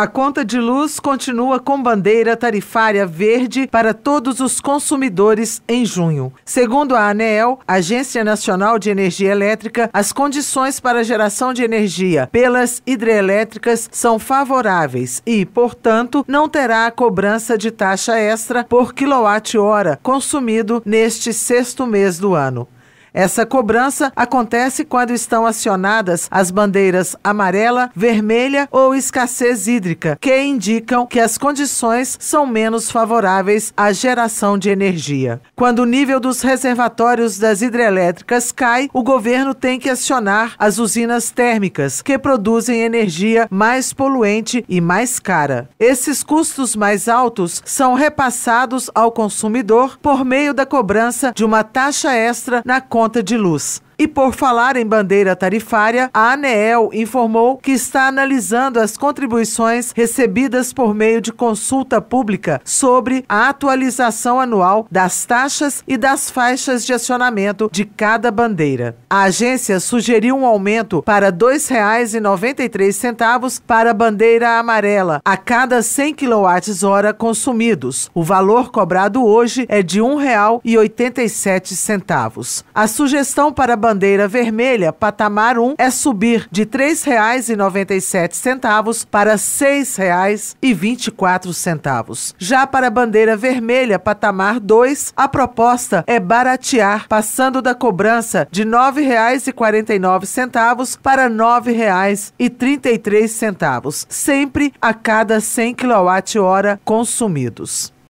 A conta de luz continua com bandeira tarifária verde para todos os consumidores em junho. Segundo a ANEEL, Agência Nacional de Energia Elétrica, as condições para geração de energia pelas hidrelétricas são favoráveis e, portanto, não terá a cobrança de taxa extra por quilowatt-hora consumido neste sexto mês do ano. Essa cobrança acontece quando estão acionadas as bandeiras amarela, vermelha ou escassez hídrica, que indicam que as condições são menos favoráveis à geração de energia. Quando o nível dos reservatórios das hidrelétricas cai, o governo tem que acionar as usinas térmicas, que produzem energia mais poluente e mais cara. Esses custos mais altos são repassados ao consumidor por meio da cobrança de uma taxa extra na conta conta de luz. E por falar em bandeira tarifária, a ANEEL informou que está analisando as contribuições recebidas por meio de consulta pública sobre a atualização anual das taxas e das faixas de acionamento de cada bandeira. A agência sugeriu um aumento para R$ 2,93 para a bandeira amarela a cada 100 kWh consumidos. O valor cobrado hoje é de R$ 1,87. A sugestão para a bandeira bandeira vermelha, patamar 1 é subir de R$ 3,97 para R$ 6,24. Já para a bandeira vermelha, patamar 2, a proposta é baratear, passando da cobrança de R$ 9,49 para R$ 9,33, sempre a cada 100 kWh consumidos.